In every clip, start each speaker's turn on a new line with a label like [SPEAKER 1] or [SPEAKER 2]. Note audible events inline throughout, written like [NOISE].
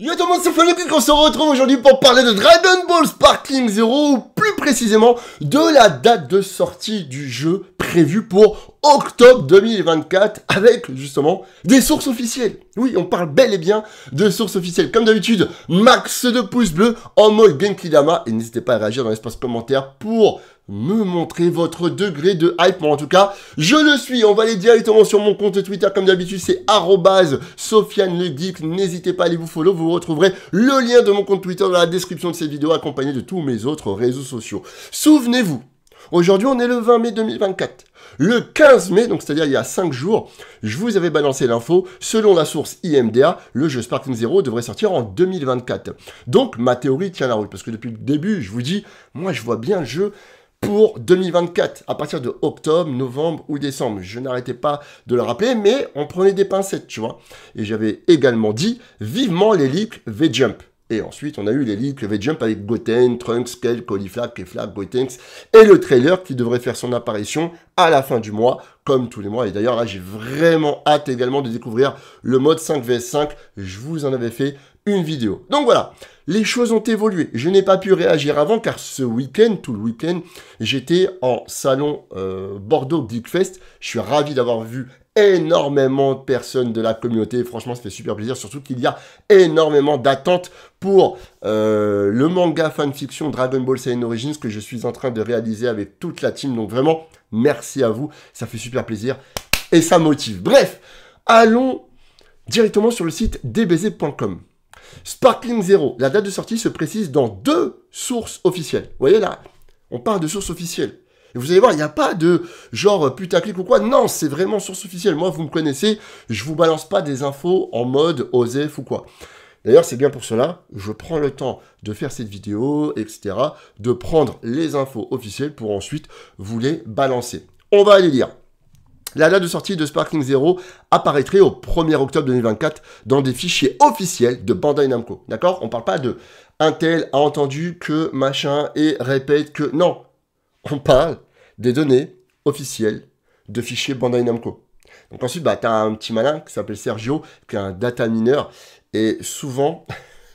[SPEAKER 1] Yo tout le monde, c'est qu'on se retrouve aujourd'hui pour parler de Dragon Ball Sparkling Zero, ou plus précisément de la date de sortie du jeu prévue pour octobre 2024 avec justement des sources officielles. Oui, on parle bel et bien de sources officielles. Comme d'habitude, max de pouces bleus en mode Genki Dama et n'hésitez pas à réagir dans l'espace commentaire pour me montrer votre degré de hype. en tout cas, je le suis. On va aller directement sur mon compte Twitter. Comme d'habitude, c'est Sofiane le N'hésitez pas à aller vous follow. Vous retrouverez le lien de mon compte Twitter dans la description de cette vidéo accompagné de tous mes autres réseaux sociaux. Souvenez-vous, Aujourd'hui, on est le 20 mai 2024. Le 15 mai, donc c'est-à-dire il y a 5 jours, je vous avais balancé l'info. Selon la source IMDA, le jeu Spartan Zero devrait sortir en 2024. Donc ma théorie tient la route, parce que depuis le début, je vous dis, moi je vois bien le jeu pour 2024, à partir de octobre, novembre ou décembre. Je n'arrêtais pas de le rappeler, mais on prenait des pincettes, tu vois. Et j'avais également dit vivement les leaks V-Jump. Et ensuite, on a eu les leagues, le V-Jump avec Goten, Trunks, Kale, Cauliflap, Keflap, Gotenks, et le trailer qui devrait faire son apparition à la fin du mois, comme tous les mois. Et d'ailleurs, là, j'ai vraiment hâte également de découvrir le mode 5 vs 5. Je vous en avais fait une vidéo. Donc voilà, les choses ont évolué. Je n'ai pas pu réagir avant car ce week-end, tout le week-end, j'étais en salon euh, Bordeaux Big Fest. Je suis ravi d'avoir vu énormément de personnes de la communauté. Franchement, ça fait super plaisir, surtout qu'il y a énormément d'attentes pour euh, le manga fanfiction Dragon Ball Saiyan Origins que je suis en train de réaliser avec toute la team. Donc vraiment, merci à vous, ça fait super plaisir et ça motive. Bref, allons directement sur le site dbz.com. Sparkling 0, la date de sortie se précise dans deux sources officielles. Vous voyez là, on parle de sources officielles. Et vous allez voir, il n'y a pas de genre putaclic ou quoi. Non, c'est vraiment source officielle. Moi, vous me connaissez, je vous balance pas des infos en mode OSEF ou quoi. D'ailleurs, c'est bien pour cela, je prends le temps de faire cette vidéo, etc., de prendre les infos officielles pour ensuite vous les balancer. On va aller lire. La date de sortie de Sparkling Zero apparaîtrait au 1er octobre 2024 dans des fichiers officiels de Bandai Namco. D'accord On parle pas de Intel a entendu que machin et répète que. Non On parle des données officielles de fichiers Bandai Namco. Donc ensuite, bah, tu as un petit malin qui s'appelle Sergio, qui est un data mineur, et souvent,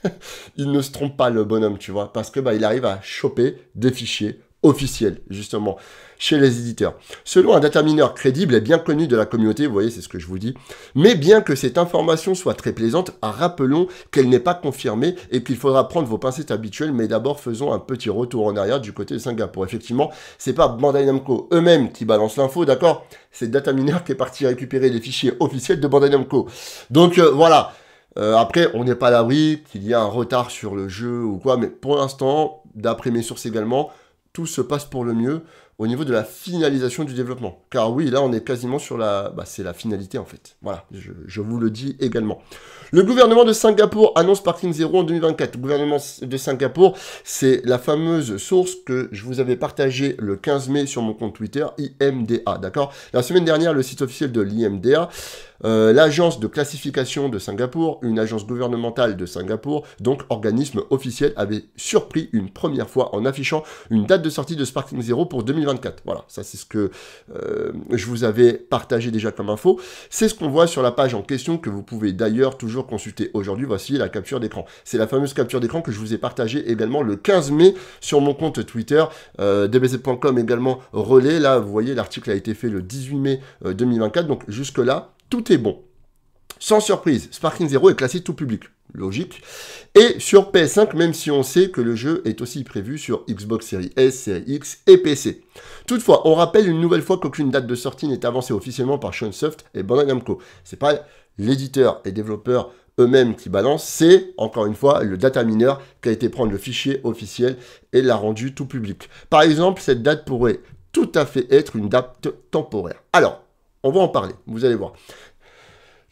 [SPEAKER 1] [LAUGHS] il ne se trompe pas le bonhomme, tu vois, parce que bah, il arrive à choper des fichiers Officiel justement, chez les éditeurs. Selon un data mineur crédible et bien connu de la communauté, vous voyez, c'est ce que je vous dis, mais bien que cette information soit très plaisante, rappelons qu'elle n'est pas confirmée et qu'il faudra prendre vos pincettes habituelles, mais d'abord faisons un petit retour en arrière du côté de Singapour. Effectivement, c'est pas Bandai Namco eux-mêmes qui balancent l'info, d'accord C'est data mineur qui est parti récupérer les fichiers officiels de Bandai Namco. Donc euh, voilà, euh, après, on n'est pas là, oui, qu'il y a un retard sur le jeu ou quoi, mais pour l'instant, d'après mes sources également, tout se passe pour le mieux au niveau de la finalisation du développement. Car oui, là, on est quasiment sur la... Bah, c'est la finalité, en fait. Voilà, je, vous le dis également. Le gouvernement de Singapour annonce Parking Zero en 2024. Le gouvernement de Singapour, c'est la fameuse source que je vous avais partagée le 15 mai sur mon compte Twitter, IMDA, d'accord La semaine dernière, le site officiel de l'IMDA euh, l'agence de classification de Singapour, une agence gouvernementale de Singapour, donc organisme officiel, avait surpris une première fois en affichant une date de sortie de Sparking Zero pour 2024. Voilà, ça c'est ce que euh, je vous avais partagé déjà comme info. C'est ce qu'on voit sur la page en question que vous pouvez d'ailleurs toujours consulter aujourd'hui. Voici la capture d'écran. C'est la fameuse capture d'écran que je vous ai partagée également le 15 mai sur mon compte Twitter, euh, dbz.com également relais. Là, vous voyez, l'article a été fait le 18 mai 2024, donc jusque-là, tout est bon. Sans surprise, Sparking Zero est classé tout public, logique. Et sur PS5, même si on sait que le jeu est aussi prévu sur Xbox Series S, Series X et PC. Toutefois, on rappelle une nouvelle fois qu'aucune date de sortie n'est avancée officiellement par Soft et Bandai Namco. C'est pas l'éditeur et développeur eux-mêmes qui balancent, c'est encore une fois le data mineur qui a été prendre le fichier officiel et l'a rendu tout public. Par exemple, cette date pourrait tout à fait être une date temporaire. Alors, on va en parler, vous allez voir.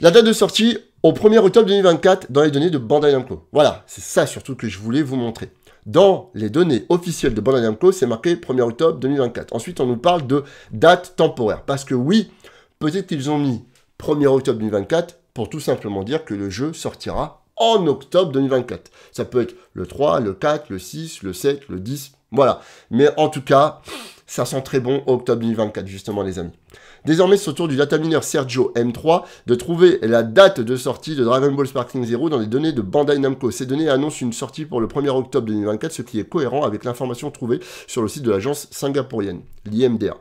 [SPEAKER 1] La date de sortie au 1er octobre 2024 dans les données de Bandai Namco. Voilà, c'est ça surtout que je voulais vous montrer. Dans les données officielles de Bandai Namco, c'est marqué 1er octobre 2024. Ensuite, on nous parle de date temporaire. Parce que oui, peut-être qu'ils ont mis 1er octobre 2024 pour tout simplement dire que le jeu sortira en octobre 2024. Ça peut être le 3, le 4, le 6, le 7, le 10, voilà. Mais en tout cas, ça sent très bon octobre 2024, justement, les amis. Désormais, c'est au tour du data mineur Sergio M3 de trouver la date de sortie de Dragon Ball Sparking Zero dans les données de Bandai Namco. Ces données annoncent une sortie pour le 1er octobre 2024, ce qui est cohérent avec l'information trouvée sur le site de l'agence singapourienne, l'IMDA.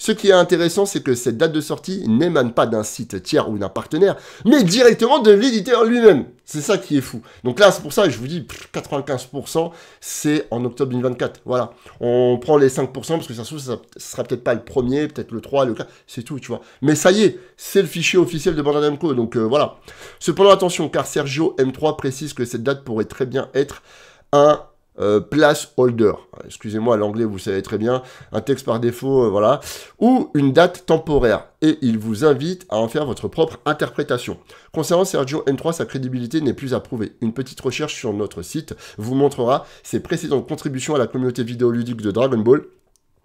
[SPEAKER 1] Ce qui est intéressant, c'est que cette date de sortie n'émane pas d'un site tiers ou d'un partenaire, mais directement de l'éditeur lui-même. C'est ça qui est fou. Donc là, c'est pour ça que je vous dis 95%, c'est en octobre 2024. Voilà. On prend les 5% parce que ça se trouve, ça sera peut-être pas le premier, peut-être le 3, le 4, c'est tout, tu vois. Mais ça y est, c'est le fichier officiel de Bandai Donc euh, voilà. Cependant, attention, car Sergio M3 précise que cette date pourrait très bien être un euh, holder, Excusez-moi l'anglais, vous savez très bien, un texte par défaut, euh, voilà, ou une date temporaire. Et il vous invite à en faire votre propre interprétation. Concernant Sergio M3, sa crédibilité n'est plus à prouver. Une petite recherche sur notre site vous montrera ses précédentes contributions à la communauté vidéoludique de Dragon Ball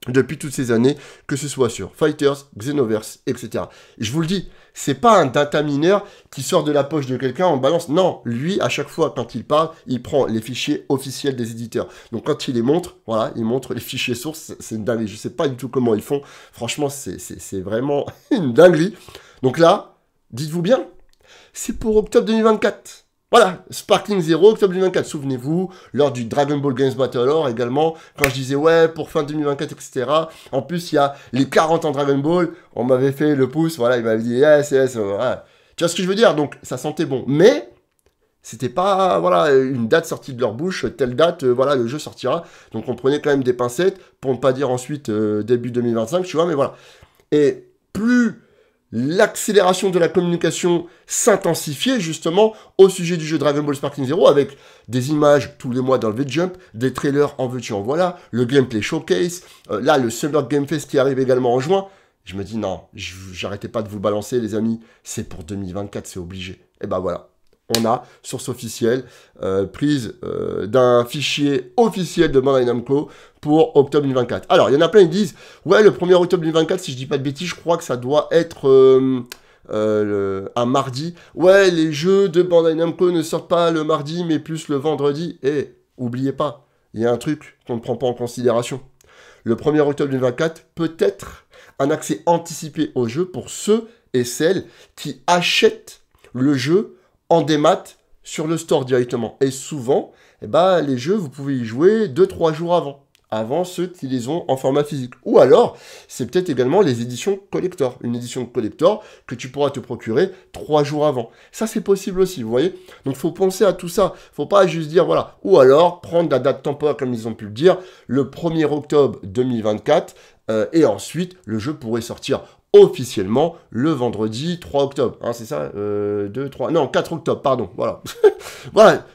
[SPEAKER 1] depuis toutes ces années, que ce soit sur Fighters, Xenoverse, etc. je vous le dis, c'est pas un data mineur qui sort de la poche de quelqu'un en balance. Non, lui, à chaque fois, quand il parle, il prend les fichiers officiels des éditeurs. Donc quand il les montre, voilà, il montre les fichiers sources. C'est une dinguerie. Je sais pas du tout comment ils font. Franchement, c'est vraiment [LAUGHS] une dinguerie. Donc là, dites-vous bien, c'est pour octobre 2024. Voilà, Sparkling Zero, octobre 2024, souvenez-vous, lors du Dragon Ball Games Battle Or également, quand je disais ouais, pour fin 2024, etc. En plus, il y a les 40 ans Dragon Ball, on m'avait fait le pouce, voilà, il m'avait dit yes, eh, yes, eh, voilà. Tu vois ce que je veux dire Donc, ça sentait bon. Mais, c'était pas voilà une date sortie de leur bouche, telle date, euh, voilà, le jeu sortira. Donc on prenait quand même des pincettes pour ne pas dire ensuite euh, début 2025, tu vois, mais voilà. Et plus l'accélération de la communication s'intensifiait justement au sujet du jeu Dragon Ball Sparking Zero avec des images tous les mois dans le V-Jump, des trailers en veux-tu en voilà, le gameplay showcase, euh, là le Summer Game Fest qui arrive également en juin. Je me dis non, j'arrêtais pas de vous balancer les amis, c'est pour 2024, c'est obligé. Et eh ben voilà, on a, source officielle, euh, prise euh, d'un fichier officiel de Bandai Namco pour octobre 2024. Alors, il y en a plein qui disent, ouais, le 1er octobre 2024, si je dis pas de bêtises, je crois que ça doit être... Euh, un mardi, ouais, les jeux de Bandai Namco ne sortent pas le mardi, mais plus le vendredi. Et eh, oubliez pas, il y a un truc qu'on ne prend pas en considération. Le 1er octobre 2024 peut être un accès anticipé au jeu pour ceux et celles qui achètent le jeu en démat sur le store directement. Et souvent, eh ben, les jeux, vous pouvez y jouer 2-3 jours avant avant ceux qui les ont en format physique. Ou alors, c'est peut-être également les éditions collector. Une édition collector que tu pourras te procurer trois jours avant. Ça, c'est possible aussi, vous voyez Donc, faut penser à tout ça. Faut pas juste dire, voilà. Ou alors, prendre la date temporaire, comme ils ont pu le dire, le 1er octobre 2024. Euh, et ensuite, le jeu pourrait sortir officiellement le vendredi 3 octobre. Hein, c'est ça 2, euh, 3... Non, 4 octobre, pardon. Voilà. [LAUGHS]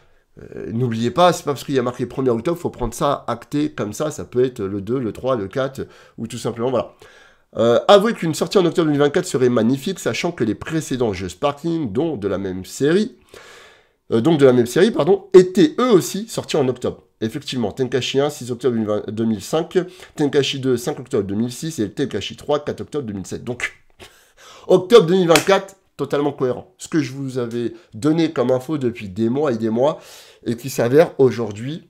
[SPEAKER 1] Euh, n'oubliez pas, c'est pas parce qu'il y a marqué 1er octobre, faut prendre ça acté comme ça, ça peut être le 2, le 3, le 4, ou tout simplement, voilà. Euh, avouez qu'une sortie en octobre 2024 serait magnifique, sachant que les précédents jeux Sparkling, dont de la même série, euh, donc de la même série, pardon, étaient eux aussi sortis en octobre. Effectivement, Tenkashi 1, 6 octobre 2005, Tenkashi 2, 5 octobre 2006 et Tenkashi 3, 4 octobre 2007. Donc, [LAUGHS] octobre 2024, totalement cohérent. Ce que je vous avais donné comme info depuis des mois et des mois et qui s'avère aujourd'hui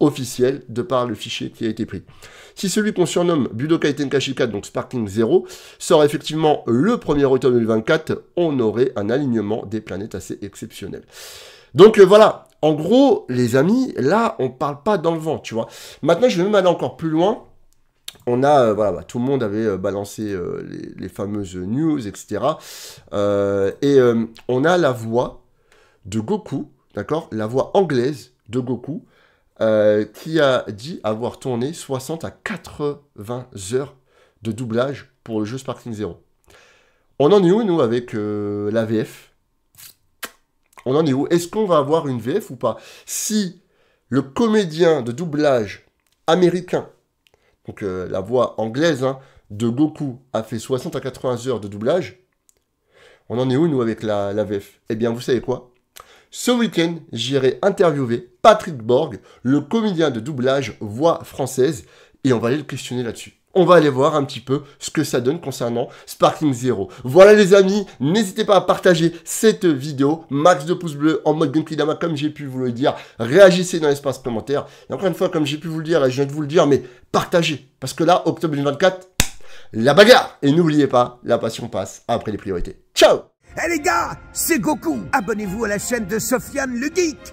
[SPEAKER 1] officiel de par le fichier qui a été pris. Si celui qu'on surnomme Budokai Tenkashi 4, donc Sparking 0, sort effectivement le 1er octobre 2024, on aurait un alignement des planètes assez exceptionnel. Donc euh, voilà, en gros, les amis, là, on ne parle pas dans le vent, tu vois. Maintenant, je vais même aller encore plus loin. On a, euh, voilà, bah, tout le monde avait euh, balancé euh, les, fameuses news, etc. et on a la voix de Goku, d'accord La voix anglaise de Goku, qui a dit avoir tourné 60 à 80 heures de doublage pour le jeu Sparking Zero. On en est où, nous, avec la VF on en est où Est-ce qu'on va avoir une VF ou pas Si le comédien de doublage américain, donc euh, la voix anglaise hein, de Goku, a fait 60 à 80 heures de doublage, on en est où, nous, avec la, la VF Eh bien, vous savez quoi Ce week-end, j'irai interviewer Patrick Borg, le comédien de doublage voix française, et on va aller le questionner là-dessus on va aller voir un petit peu ce que ça donne concernant Sparking Zero. Voilà les amis, n'hésitez pas à partager cette vidéo, max de pouces bleus en mode Gunky Dama comme j'ai pu vous le dire, réagissez dans l'espace commentaire, et encore une fois comme j'ai pu vous le dire et je viens de vous le dire, mais partagez, parce que là, octobre 2024, la bagarre Et n'oubliez pas, la passion passe après les priorités. Ciao Eh les gars, c'est Goku Abonnez-vous à la chaîne de Sofiane le Geek